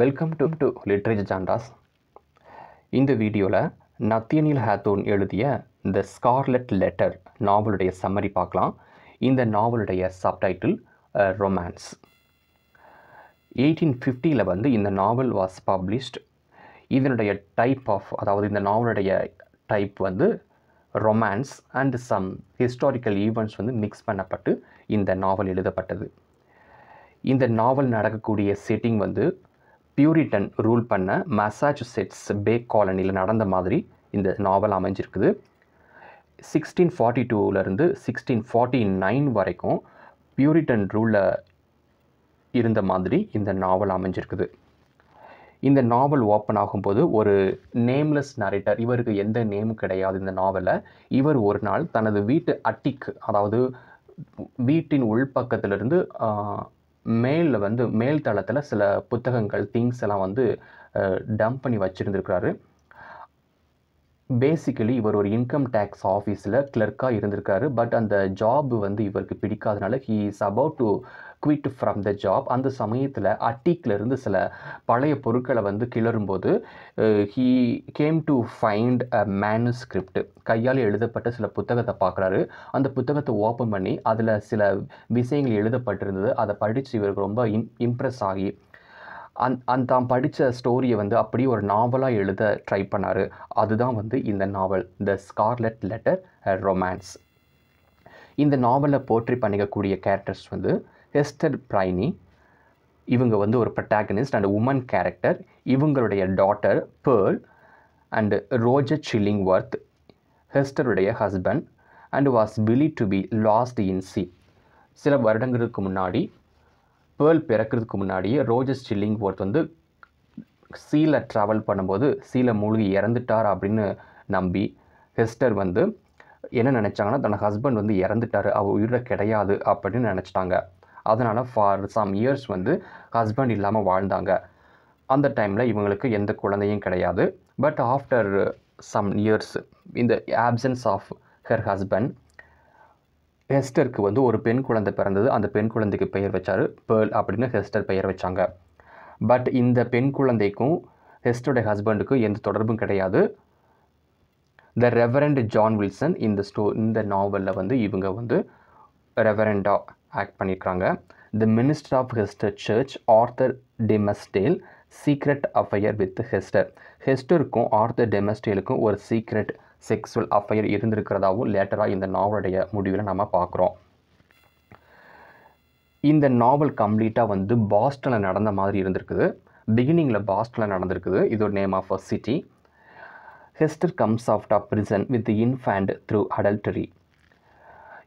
Welcome to to literature ஜான்டாஸ் இந்த வீடியோவில் நத்தியனில் ஹேத்தோன் எழுதிய த ஸ்கார்லெட் லெட்டர் நாவலுடைய சம்மரி பார்க்கலாம் இந்த நாவலுடைய சப்டைட்டில் ரொமான்ஸ் எயிட்டீன் ஃபிஃப்டியில் வந்து இந்த நாவல் வாஸ் பப்ளிஷ்ட் இதனுடைய டைப் ஆஃப் அதாவது இந்த நாவலுடைய டைப் வந்து romance and some historical events வந்து மிக்ஸ் பண்ணப்பட்டு இந்த நாவல் எழுதப்பட்டது இந்த நாவல் நடக்கக்கூடிய செட்டிங் வந்து பியூரிட்டன் ரூல் பண்ண மசாச்சுசெட்ஸ் பே காலனியில் நடந்த மாதிரி இந்த நாவல் அமைஞ்சிருக்குது சிக்ஸ்டீன் ஃபார்ட்டி டூவிலேருந்து சிக்ஸ்டீன் ஃபார்ட்டி நைன் வரைக்கும் பியூரிட்டன் ரூலில் இருந்த மாதிரி இந்த நாவல் அமைஞ்சிருக்குது இந்த நாவல் ஓப்பன் ஆகும்போது ஒரு நேம்லெஸ் நரேட்டர் இவருக்கு எந்த நேமும் கிடையாது இந்த நாவலில் இவர் ஒரு நாள் தனது வீட்டு அட்டிக் அதாவது வீட்டின் உள்பக்கத்திலிருந்து மேலில் வந்து மேல் தளத்தில் சில புத்தகங்கள் திங்ஸ் எல்லாம் வந்து டம்ப் பண்ணி வச்சுருந்துருக்கிறாரு பேசிக்கலி இவர் ஒரு இன்கம் டேக்ஸ் ஆஃபீஸில் கிளர்க்காக இருந்திருக்காரு பட் அந்த ஜாப் வந்து இவருக்கு பிடிக்காதனால he is about to quit from the job அந்த சமயத்தில் அட்டிக்கிலிருந்து சில பழைய பொருட்களை வந்து கிளறும்போது he came to find a manuscript கையால் எழுதப்பட்ட சில புத்தகத்தை பார்க்குறாரு அந்த புத்தகத்தை ஓப்பன் பண்ணி அதில் சில விஷயங்கள் எழுதப்பட்டிருந்தது அதை படித்து இவருக்கு ரொம்ப இம் இம்ப்ரெஸ் ஆகி அந் அந்த தான் படித்த ஸ்டோரியை வந்து அப்படியே ஒரு நாவலாக எழுத ட்ரை பண்ணார் அதுதான் வந்து இந்த நாவல் த ஸ்கார்லெட் லெட்டர் ரொமான்ஸ் இந்த நாவலில் போற்றி பண்ணிக்கக்கூடிய கேரக்டர்ஸ் வந்து ஹெஸ்டர் பிரைனி இவங்க வந்து ஒரு ப்ரொட்டாகனிஸ்ட் அண்ட் உமன் கேரக்டர் இவங்களுடைய daughter Pearl and Roger Chillingworth ஹெஸ்டருடைய husband and was believed to be lost in sea சில வருடங்களுக்கு முன்னாடி பேர்ல் பிறக்கிறதுக்கு முன்னாடியே ரோஜஸ் ஸ்டில்லிங் ஒர்த் வந்து சீல ட்ராவல் பண்ணும்போது சீல மூழ்கி இறந்துட்டார் அப்படின்னு நம்பி ஹெஸ்டர் வந்து என்ன நினச்சாங்கன்னா தன்னோட ஹஸ்பண்ட் வந்து இறந்துட்டார் அவர் உயிர கிடையாது அப்படின்னு நினச்சிட்டாங்க அதனால் ஃபார் சம் இயர்ஸ் வந்து ஹஸ்பண்ட் இல்லாமல் வாழ்ந்தாங்க அந்த டைமில் இவங்களுக்கு எந்த குழந்தையும் கிடையாது பட் ஆஃப்டர் சம் இயர்ஸ் இந்த ஆப்சன்ஸ் ஆஃப் ஹர் ஹஸ்பண்ட் ஹெஸ்டருக்கு வந்து ஒரு பெண் குழந்தை பிறந்தது அந்த பெண் குழந்தைக்கு பெயர் வச்சார் பேர்ல் அப்படின்னு ஹெஸ்டர் பெயர் வச்சாங்க பட் இந்த பெண் குழந்தைக்கும் ஹெஸ்டருடைய ஹஸ்பண்டுக்கும் எந்த தொடர்பும் கிடையாது த ரெவரண்ட் ஜான் வில்சன் இந்த ஸ்டோ இந்த நாவலில் வந்து இவங்க வந்து ரெவரண்டாக ஆக்ட் பண்ணியிருக்காங்க the minister of Hester church Arthur Dimmesdale secret affair with Hester ஹெஸ்டருக்கும் ஆர்த்தர் டெமஸ்டேலுக்கும் ஒரு சீக்ரெட் செக்ஸுவல் அஃபையர் இருந்திருக்கிறதாவும் லேட்டராக இந்த நாவலுடைய முடிவில் நம்ம பார்க்குறோம் இந்த நாவல் கம்ப்ளீட்டாக வந்து பாஸ்டனில் நடந்த மாதிரி இருந்திருக்குது பிகினிங்கில் பாஸ்டனில் நடந்திருக்குது இது ஒரு name of a city Hester comes out a prison with infant through adultery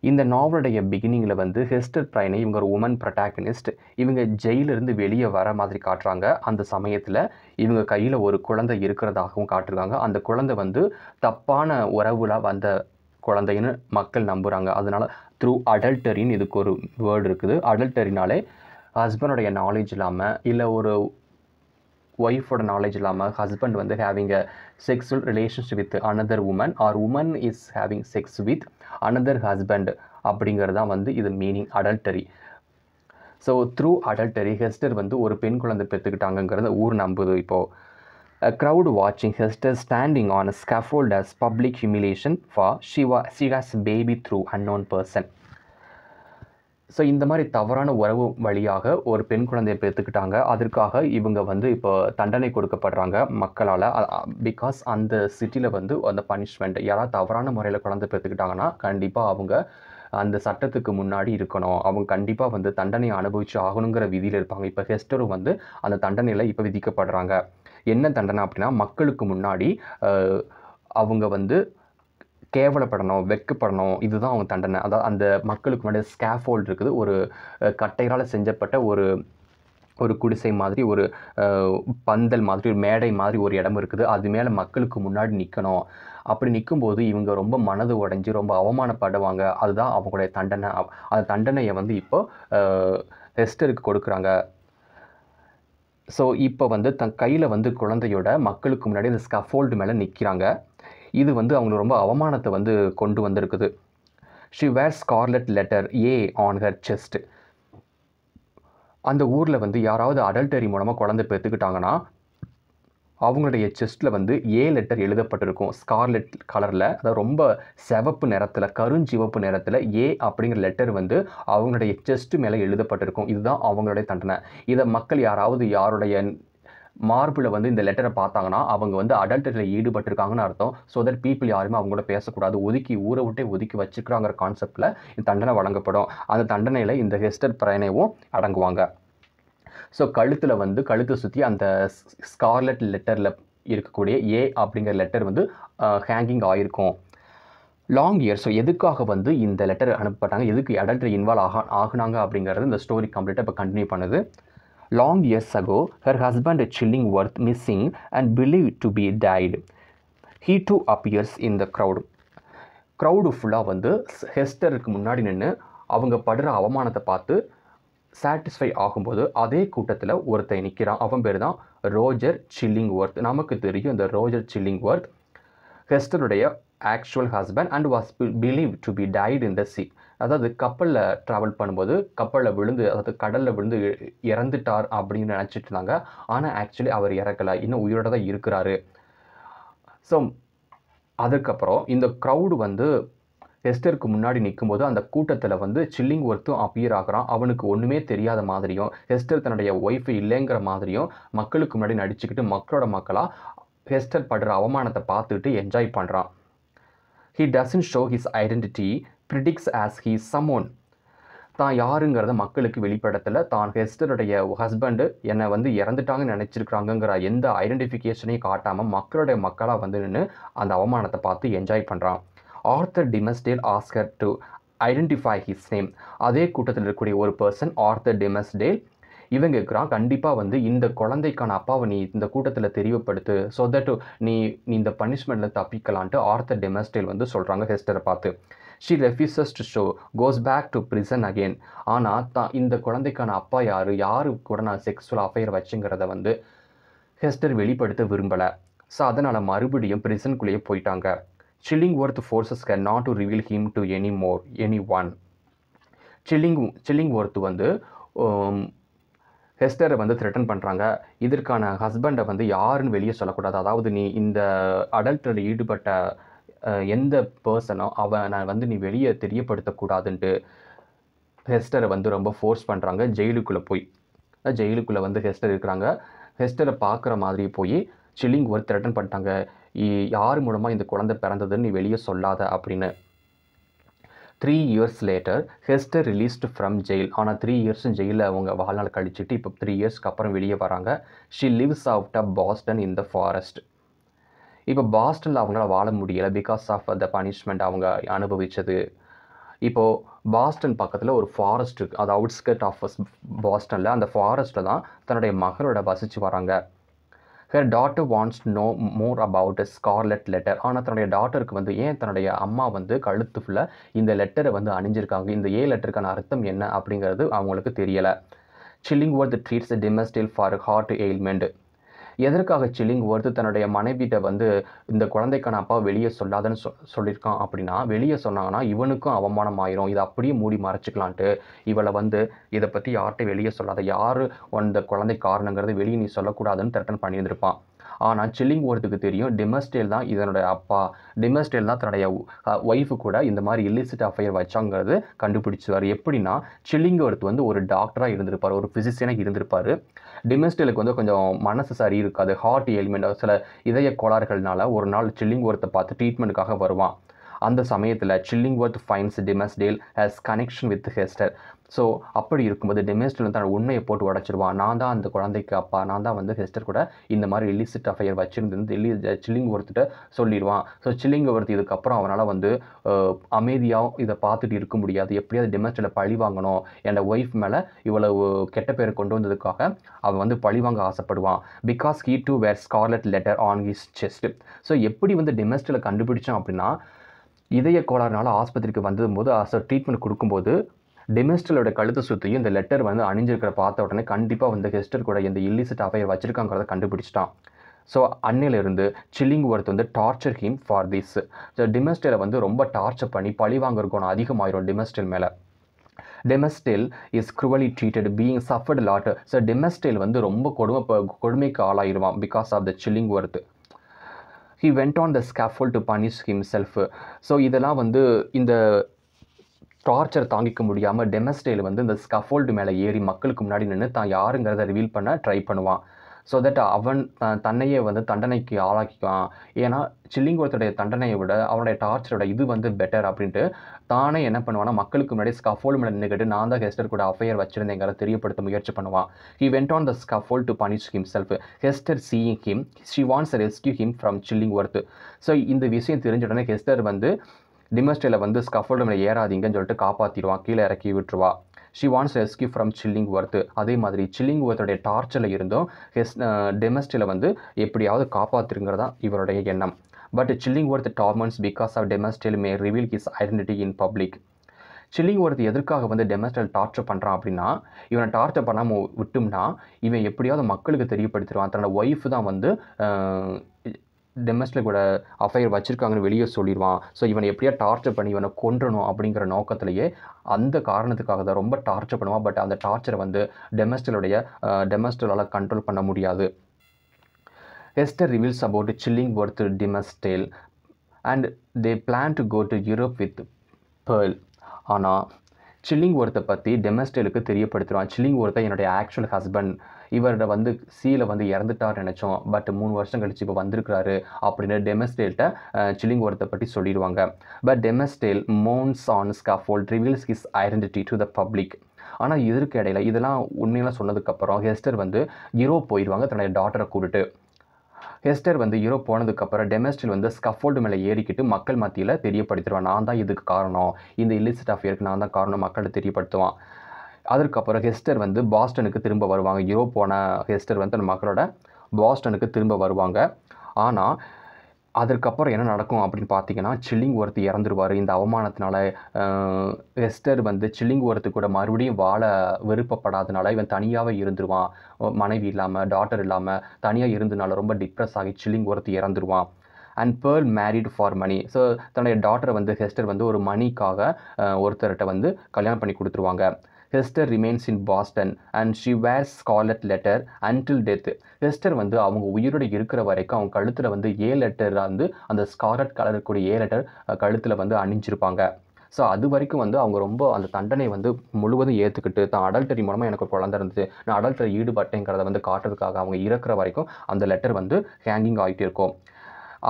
இந்த நாவலுடைய பிகினிங்கில் வந்து ஹெஸ்டர் பிரைனை இவங்க ஒரு உமன் ப்ரொட்டாகனிஸ்ட் இவங்க ஜெயிலிருந்து வெளியே வர மாதிரி காட்டுறாங்க அந்த சமயத்தில் இவங்க கையில் ஒரு குழந்தை இருக்கிறதாகவும் காட்டுருக்காங்க அந்த குழந்தை வந்து தப்பான உறவில் வந்த குழந்தைன்னு மக்கள் நம்புகிறாங்க அதனால் த்ரூ அடல்டரின்னு இதுக்கு ஒரு வேர்டு இருக்குது அடல்டரினாலே ஹஸ்பண்டோடைய நாலேஜ் இல்லாமல் இல்லை ஒரு ஒய்ஃபோட நாலேஜ் இல்லாமல் ஹஸ்பண்ட் வந்து having a sexual relationship with another woman or woman is having sex with another husband அப்படிங்கிறது தான் வந்து இது meaning adultery so through adultery Hester வந்து ஒரு பெண் குழந்தை பெற்றுக்கிட்டாங்கிறத ஊர் நம்புது இப்போது A வாட்சிங் Hester standing on on as public humiliation for ஷிவா for has baby through has person so இந்த மாதிரி தவறான உறவு வழியாக ஒரு பெண் குழந்தையை பெற்றுக்கிட்டாங்க அதற்காக இவங்க வந்து இப்போ தண்டனை கொடுக்கப்படுறாங்க மக்களால் பிகாஸ் அந்த சிட்டியில் வந்து அந்த பனிஷ்மெண்ட் யாராவது தவறான முறையில் குழந்தை பெற்றுக்கிட்டாங்கன்னா கண்டிப்பாக அவங்க அந்த சட்டத்துக்கு முன்னாடி இருக்கணும் அவங்க கண்டிப்பாக வந்து தண்டனை அனுபவிச்சு ஆகணுங்கிற விதியில் இருப்பாங்க இப்போ ஹெஸ்டரும் வந்து அந்த தண்டனையில் இப்போ விதிக்கப்படுறாங்க என்ன தண்டனை அப்படின்னா மக்களுக்கு முன்னாடி அவங்க வந்து கேவலப்படணும் வெக்கப்படணும் இதுதான் அவங்க தண்டனை அதாவது அந்த மக்களுக்கு முன்னாடி ஸ்கேஃபோல்டு இருக்குது ஒரு கட்டைகளால் செஞ்சப்பட்ட ஒரு ஒரு குடிசை மாதிரி ஒரு பந்தல் மாதிரி ஒரு மேடை மாதிரி ஒரு இடம் இருக்குது அது மேலே மக்களுக்கு முன்னாடி நிற்கணும் அப்படி நிற்கும்போது இவங்க ரொம்ப மனது உடைஞ்சி ரொம்ப அவமானப்படுவாங்க அதுதான் அவங்களுடைய தண்டனை அந்த தண்டனையை வந்து இப்போ ஹெஸ்டருக்கு கொடுக்குறாங்க ஸோ இப்போ வந்து தன் கையில் வந்து குழந்தையோட மக்களுக்கு முன்னாடி இந்த ஸ்கஃபோல்டு மேலே நிற்கிறாங்க இது வந்து அவங்களுக்கு ரொம்ப அவமானத்தை வந்து கொண்டு வந்திருக்குது she wear scarlet letter A on her chest அந்த ஊரில் வந்து யாராவது அடல்டரி மூலமாக குழந்தை பெற்றுக்கிட்டாங்கன்னா அவங்களுடைய செஸ்ட்டில் வந்து ஏ லெட்டர் எழுதப்பட்டிருக்கும் ஸ்கார்லெட் கலரில் அதாவது ரொம்ப செவப்பு நிறத்தில் கருஞ்சிவப்பு நிறத்தில் ஏ அப்படிங்கிற லெட்டர் வந்து அவங்களுடைய செஸ்ட்டு மேலே எழுதப்பட்டிருக்கும் இதுதான் அவங்களுடைய தண்டனை இதை மக்கள் யாராவது யாருடைய மார்பில் வந்து இந்த லெட்டரை பார்த்தாங்கன்னா அவங்க வந்து அடல்ட்டில் ஈடுபட்டிருக்காங்கன்னு அர்த்தம் ஸோ தட் பீப்புள் யாருமே கூட பேசக்கூடாது ஒதுக்கி ஊரை விட்டே ஒதுக்கி வச்சுக்கிறாங்கிற கான்செப்டில் இந்த தண்டனை வழங்கப்படும் அந்த தண்டனையில் இந்த ஹெஸ்டர் பிரயணையும் அடங்குவாங்க ஸோ கழுத்தில் வந்து கழுத்தை சுற்றி அந்த ஸ்கார்லெட் லெட்டரில் இருக்கக்கூடிய ஏ அப்படிங்கிற லெட்டர் வந்து ஹேங்கிங் ஆகிருக்கும் லாங் இயர் ஸோ எதுக்காக வந்து இந்த லெட்டர் அனுப்பப்பட்டாங்க எதுக்கு அடல்ட்ரி இன்வால்வ் ஆக ஆகினாங்க அப்படிங்கிறது இந்த ஸ்டோரி கம்ப்ளீட்டாக இப்போ கண்டினியூ பண்ணுது Long years ago, husband Chillingworth missing and believe to be died. He too appears in the crowd. Crowd ஃபுல்லாக வந்து ஹெஸ்டருக்கு முன்னாடி நின்று அவங்க படுற அவமானத்தை பார்த்து சாட்டிஸ்ஃபை ஆகும்போது அதே கூட்டத்தில் ஒருத்தன் நிற்கிறான் அவன் பேர் தான் ரோஜர் சில்லிங் ஒர்த் நமக்கு தெரியும் இந்த ரோஜர் சில்லிங் ஒர்த் ஹெஸ்டருடைய actual husband and was believe to be died in the sea அதாவது கப்பலில் ட்ராவல் பண்ணும்போது கப்பலில் விழுந்து அதாவது கடலில் விழுந்து இறந்துட்டார் அப்படின்னு நினச்சிட்டு இருந்தாங்க ஆனால் ஆக்சுவலி அவர் இறக்கலை இன்னும் உயிரோட தான் இருக்கிறாரு ஸோ அதுக்கப்புறம் இந்த க்ரௌடு வந்து ஹெஸ்டருக்கு முன்னாடி நிற்கும்போது அந்த கூட்டத்தில் வந்து சில்லிங் ஒர்த்தும் அப்பியர் ஆகிறான் அவனுக்கு ஒன்றுமே தெரியாத மாதிரியும் ஹெஸ்டர் தன்னுடைய ஒய்ஃபு இல்லைங்கிற மாதிரியும் மக்களுக்கு முன்னாடி நடிச்சுக்கிட்டு மக்களோட மக்களாக பெஸ்டர் படுற அவமானத்தை பார்த்துட்டு என்ஜாய் பண்ணுறான் he doesn't show his identity predicts as he someone தான் யாருங்கிறத மக்களுக்கு வெளிப்படத்தில் தான் ஹெஸ்டருடைய ஹஸ்பண்டு என்னை வந்து இறந்துட்டாங்கன்னு நினச்சிருக்கிறாங்கங்கிற எந்த ஐடென்டிஃபிகேஷனையும் காட்டாமல் மக்களுடைய மக்களாக வந்து நின்று அந்த அவமானத்தை பார்த்து என்ஜாய் பண்ணுறான் Arthur Dimmesdale asks her to identify his name அதே கூட்டத்தில் இருக்கக்கூடிய ஒரு பர்சன் ஆர்த்தர் டிமஸ்டேல் இவன் கேட்குறான் கண்டிப்பாக வந்து இந்த குழந்தைக்கான அப்பாவை நீ இந்த கூட்டத்தில் தெரிவுப்படுத்து ஸோ தட் நீ நீ இந்த பனிஷ்மெண்ட்டில் தப்பிக்கலான்ட்டு ஆர்த்த டெமஸ்டேல் வந்து சொல்கிறாங்க ஹெஸ்டரை பார்த்து she refuses to show goes back to prison again ஆனால் தான் இந்த குழந்தைக்கான அப்பா யார் யாரு கூட நான் செக்ஸுவல் அஃபையர் வச்சுங்கிறத வந்து ஹெஸ்டர் வெளிப்படுத்த விரும்பலை ஸோ அதனால் மறுபடியும் பிரிசனுக்குள்ளேயே போயிட்டாங்க Chillingworth forces can not to reveal him to any more any one Chilling Chillingworth வந்து um, ஹெஸ்டரை வந்து த்ரெட்டன் பண்ணுறாங்க இதற்கான ஹஸ்பண்டை வந்து யாருன்னு வெளியே சொல்லக்கூடாது அதாவது நீ இந்த அடல்ட்டில் ஈடுபட்ட எந்த பர்சனோ அவனை வந்து நீ வெளியே தெரியப்படுத்தக்கூடாதுன்ட்டு ஹெஸ்டரை வந்து ரொம்ப ஃபோர்ஸ் பண்ணுறாங்க ஜெயிலுக்குள்ளே போய் ஜெயிலுக்குள்ளே வந்து ஹெஸ்டர் இருக்கிறாங்க ஹெஸ்டரை பார்க்குற மாதிரி போய் சில்லிங் ஒரு த்ரெட்டன் பண்ணிட்டாங்க யார் மூலமாக இந்த குழந்தை பிறந்ததுன்னு நீ வெளியே சொல்லாத அப்படின்னு three years later Hester released from jail ஆனால் த்ரீ இயர்ஸ் ஜெயிலில் அவங்க வாழ்நாள் கழிச்சிட்டு இப்போ த்ரீ இயர்ஸ்க்கு அப்புறம் வெளியே வராங்க she lives out of Boston in the forest இப்போ பாஸ்டனில் அவங்களால வாழ முடியலை பிகாஸ் ஆஃப் த பனிஷ்மெண்ட் அவங்க அனுபவித்தது இப்போது பாஸ்டன் பக்கத்தில் ஒரு ஃபாரஸ்ட் இருக்குது அது அவுட்ஸ்கர்ட் ஆஃப் பாஸ்டனில் அந்த ஃபாரஸ்ட்டில் தான் தன்னுடைய மகளோட வசித்து வராங்க her daughter wants know more about scarlet letter ஆனால் தன்னுடைய டாட்டருக்கு வந்து ஏன் தன்னுடைய அம்மா வந்து கழுத்து ஃபுல்லாக இந்த லெட்டரை வந்து அணிஞ்சிருக்காங்க இந்த ஏ லெட்டருக்கான அர்த்தம் என்ன அப்படிங்கிறது அவங்களுக்கு தெரியலை Chillingworth treats Dimmesdale for heart ailment எதற்காக வருது தன்னுடைய மனைவிட்ட வந்து இந்த குழந்தைக்கான அப்பா வெளியே சொல்லாதன்னு சொ சொல்லியிருக்கான் அப்படின்னா வெளியே சொன்னாங்கன்னா இவனுக்கும் அவமானம் ஆயிரும் இதை அப்படியே மூடி மறைச்சிக்கலான்ட்டு இவளை வந்து இதை பற்றி யார்கிட்ட வெளியே சொல்லாத யார் அந்த குழந்தை காரணங்கிறது வெளியே நீ சொல்லக்கூடாதுன்னு திரட்டன் பண்ணியிருந்திருப்பான் ஆனால் சில்லிங் ஓர்த்துக்கு தெரியும் டெமஸ்டேல் தான் இதனுடைய அப்பா டெமஸ்டேல் தான் தன்னுடைய ஒய்ஃபு கூட இந்த மாதிரி இல்லிசிட் அஃபையர் வச்சாங்கிறது கண்டுபிடிச்சுவார் எப்படின்னா சில்லிங்வர்த் வந்து ஒரு டாக்டராக இருந்திருப்பார் ஒரு ஃபிசிஷியனாக இருந்திருப்பார் டெமஸ்டேலுக்கு வந்து கொஞ்சம் மனசு சரி இருக்காது ஹார்ட் எலிமெண்ட் சில இதய கோளாறுகள்னால ஒரு நாள் சில்லிங் சில்லிங்வர்த்தை பார்த்து ட்ரீட்மெண்ட்டுக்காக வருவான் அந்த சமயத்தில் Chillingworth finds Dimmesdale has connection with Hester so அப்படி இருக்கும்போது வந்து தன்னோட உண்மையை போட்டு உடச்சிருவான் நான் தான் அந்த குழந்தைக்கு அப்பா நான் தான் வந்து ஹெஸ்டர் கூட இந்த மாதிரி இல்லிசிட் அஃபையர் வச்சுருந்து இல்லி சில்லிங் ஒருத்திட்ட சொல்லிடுவான் ஸோ சில்லிங் ஒருத்தி இதுக்கப்புறம் அவனால் வந்து அமைதியாகவும் இதை பார்த்துட்டு இருக்க முடியாது எப்படியாவது டெமேஸ்டில் பழி வாங்கணும் என்னோட ஒய்ஃப் மேலே இவ்வளவு கெட்ட பேர் கொண்டு வந்ததுக்காக அவன் வந்து பழி வாங்க ஆசைப்படுவான் because he to wear scarlet letter on his chest so எப்படி வந்து டெமஸ்டில் கண்டுபிடிச்சான் அப்படின்னா இதய கோளாறுனால ஆஸ்பத்திரிக்கு போது அசர் ட்ரீட்மெண்ட் கொடுக்கும்போது டெமிஸ்டலோட கழுத்து சுற்றியும் இந்த லெட்டர் வந்து அணிஞ்சிருக்கிற பார்த்த உடனே கண்டிப்பாக வந்து ஹெஸ்டர் கூட இந்த இல்லிசிட் அவையர் வச்சுருக்காங்கிறத கண்டுபிடிச்சிட்டான் ஸோ அன்னையிலிருந்து சில்லிங் ஒர்த் வந்து torture him for this so டிமெஸ்டரை வந்து ரொம்ப டார்ச்சர் பண்ணி பழி வாங்குற குணம் அதிகமாயிரும் டிமெஸ்டேல் மேலே Dimmesdale is cruelly treated being suffered lot so Dimmesdale வந்து ரொம்ப கொடுமை கொடுமைக்கு ஆளாயிருவான் because of the Chillingworth he went on the scaffold to punish self so இதெல்லாம் வந்து இந்த டார்ச்சர் தாங்கிக்க முடியாமல் டெமஸ்டேல வந்து இந்த ஸ்கஃபோல்டு மேலே ஏறி மக்களுக்கு முன்னாடி நின்று தான் யாருங்கிறத ரிவீல் பண்ண ட்ரை பண்ணுவான் ஸோ தட் அவன் தன்னையே வந்து தண்டனைக்கு ஆளாக்கிக்கான் ஏன்னா சில்லிங்கோடத்துடைய தண்டனையை விட அவனுடைய டார்ச்சரோட இது வந்து பெட்டர் அப்படின்ட்டு தானே என்ன பண்ணுவான்னா மக்களுக்கு முன்னாடி ஸ்கஃபோல் மேலே நின்றுக்கிட்டு நான் தான் ஹெஸ்டர் கூட அஃபையர் வச்சிருந்தேங்கிற தெரியப்படுத்த முயற்சி பண்ணுவான் he went on the scaffold to punish him self Hester seeing him she wants rescue him from Chillingworth so இந்த விஷயம் தெரிஞ்ச உடனே ஹெஸ்டர் வந்து டிமஸ்டேல வந்து ஸ்கஃபோல்டு மேலே ஏறாதீங்கன்னு சொல்லிட்டு காப்பாற்றிடுவான் கீழே இறக்கி விட்டுருவா she wants escape from Chillingworth அதே மாதிரி சில்லிங் ஒர்த்துடைய டார்ச்சரில் இருந்தும் ஹெஸ் டெமஸ்டில் uh, வந்து எப்படியாவது காப்பாற்றுங்கிறதா இவருடைய எண்ணம் but Chillingworth torments because of Dimmesdale may reveal his identity in public Chillingworth எதற்காக வந்து டெமஸ்டல் டார்ச்சர் பண்ணுறான் அப்படின்னா இவனை டார்ச்சர் பண்ணாமல் விட்டோம்னா இவன் எப்படியாவது மக்களுக்கு தெரியப்படுத்திடுவான் தன்னோட ஒய்ஃப் தான் வந்து uh, டெமஸ்டில் கூட அஃபையர் வச்சுருக்காங்கன்னு வெளியே சொல்லிடுவான் ஸோ இவனை எப்படியா டார்ச்சர் பண்ணி இவனை கொன்றணும் அப்படிங்கிற நோக்கத்திலேயே அந்த காரணத்துக்காக தான் ரொம்ப டார்ச்சர் பண்ணுவான் பட் அந்த டார்ச்சரை வந்து டெமஸ்டலுடைய டெமஸ்டலால் கண்ட்ரோல் பண்ண முடியாது Hester reveals about Chillingworth Dimmesdale and they plan to go to Europe with Pearl ஆனால் சில்லிங் ஒருத்தை பற்றி டெமஸ்டேலுக்கு தெரியப்படுத்துவான் சில்லிங் ஒர்த்தை என்னுடைய ஆக்சுவல் ஹஸ்பண்ட் இவரோட வந்து சீல வந்து இறந்துட்டார் நினச்சோம் பட் மூணு வருஷம் கழிச்சு இப்போ வந்திருக்கிறாரு அப்படின்னு டெமஸ்டேல்கிட்ட ஒருத்தை பற்றி சொல்லிடுவாங்க but Dimmesdale mounts on scaffold reveals his identity to the public ஆனால் இதற்கு இடையில இதெல்லாம் உண்மையெல்லாம் சொன்னதுக்கப்புறம் ஹெஸ்டர் வந்து யூரோப் போயிடுவாங்க தன்னுடைய டாட்டரை கூப்பிட்டு ஹெஸ்டர் வந்து யூரோப் போனதுக்கப்புறம் டெமஸ்டில் வந்து ஸ்கஃபோல்டு மேலே ஏறிக்கிட்டு மக்கள் மத்தியில் தெரியப்படுத்திடுவான் நான் தான் இதுக்கு காரணம் இந்த இல்லிசிட் ஆஃப் இயருக்கு நான் தான் காரணம் மக்களை தெரியப்படுத்துவான் அதற்கப்புறம் ஹெஸ்டர் வந்து பாஸ்டனுக்கு திரும்ப வருவாங்க யூரோப் போன ஹெஸ்டர் வந்து தன் மக்களோட பாஸ்டனுக்கு திரும்ப வருவாங்க ஆனால் அதற்கப்புறம் என்ன நடக்கும் அப்படின்னு பார்த்தீங்கன்னா சில்லிங் ஒருத்து இறந்துருவார் இந்த அவமானத்தினால ஹெஸ்டர் வந்து சில்லிங் ஒருத்து கூட மறுபடியும் வாழ விருப்பப்படாதனால இவன் தனியாகவே இருந்துருவான் மனைவி இல்லாமல் டாட்டர் இல்லாமல் தனியாக இருந்ததுனால ரொம்ப டிப்ரெஸ் ஆகி சில்லிங் ஒருத்து இறந்துருவான் and Pearl married for money so தன்னுடைய டாட்டரை வந்து ஹெஸ்டர் வந்து ஒரு மணிக்காக ஒருத்தர்கிட்ட வந்து கல்யாணம் பண்ணி கொடுத்துருவாங்க Hester remains in Boston and she wear scarlet letter until death Hester வந்து அவங்க உயிரோடு இருக்கிற வரைக்கும் அவங்க கழுத்தில் வந்து ஏ லெட்டர் வந்து அந்த ஸ்காலட் கலர் ஏ லெட்டர் கழுத்தில் வந்து அணிஞ்சிருப்பாங்க ஸோ அது வரைக்கும் வந்து அவங்க ரொம்ப அந்த தண்டனை வந்து முழுவதும் ஏற்றுக்கிட்டு தான் அடல்டரி மூலமாக எனக்கு ஒரு குழந்தை இருந்துச்சு நான் அடல்டரி ஈடுபட்டேங்கிறத வந்து காட்டுறதுக்காக அவங்க இறக்குற வரைக்கும் அந்த லெட்டர் வந்து ஹேங்கிங் ஆகிட்டு இருக்கும்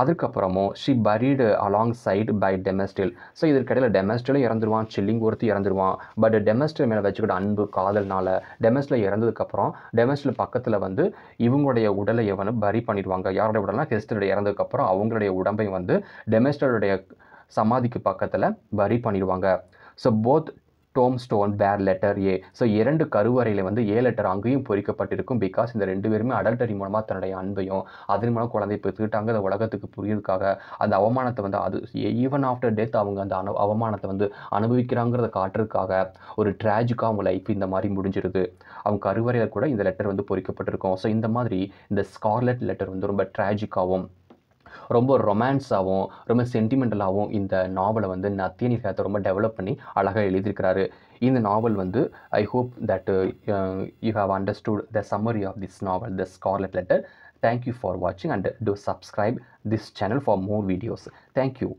அதுக்கப்புறமும் she buried along side by Dimmesdale so இதற்கிடையில் டெமஸ்டிலும் இறந்துருவான் சில்லிங் ஒருத்தி இறந்துருவான் பட் டெமஸ்டில் மேலே வச்சுக்கிட்ட அன்பு காதல்னால டெமஸ்டில் இறந்ததுக்கப்புறம் டெமஸ்டில் பக்கத்தில் வந்து இவங்களுடைய உடலை வந்து பரி பண்ணிடுவாங்க யாருடைய உடல்னா ஹெஸ்டருடைய இறந்ததுக்கப்புறம் அவங்களுடைய உடம்பை வந்து டெமஸ்டருடைய சமாதிக்கு பக்கத்தில் பரி பண்ணிடுவாங்க so both tomb stone bear letter A so இரண்டு கருவறையில் வந்து ஏ லெட்டர் அங்கேயும் பொறிக்கப்பட்டிருக்கும் பிகாஸ் இந்த ரெண்டு பேருமே அடல்டரி மூலமாக தன்னுடைய அன்பையும் அதன் மூலம் குழந்தை பெற்றுக்கிட்டாங்க அந்த உலகத்துக்கு புரியுறதுக்காக அந்த அவமானத்தை வந்து அது ஈவன் ஆஃப்டர் டெத் அவங்க அந்த அனு அவமானத்தை வந்து அனுபவிக்கிறாங்கிறத காட்டுறதுக்காக ஒரு ட்ராஜிக்காக அவங்க லைஃப் இந்த மாதிரி முடிஞ்சிருது அவங்க கருவறையில் கூட இந்த லெட்டர் வந்து பொறிக்கப்பட்டிருக்கும் ஸோ இந்த மாதிரி இந்த ஸ்கார்லெட் லெட்டர் வந்து ரொம்ப ட்ராஜிக்காகவும் ரொம்ப ரொமான்ஸாகவும் ரொம்ப சென்டிமெண்டலாகவும் இந்த நாவலை வந்து நத்தியனி சேத்தை ரொம்ப டெவலப் பண்ணி அழகாக எழுதியிருக்கிறாரு இந்த நாவல் வந்து I hope that you have understood the summary of this novel the scarlet letter thank you for வாட்சிங் and do subscribe this channel for more videos thank you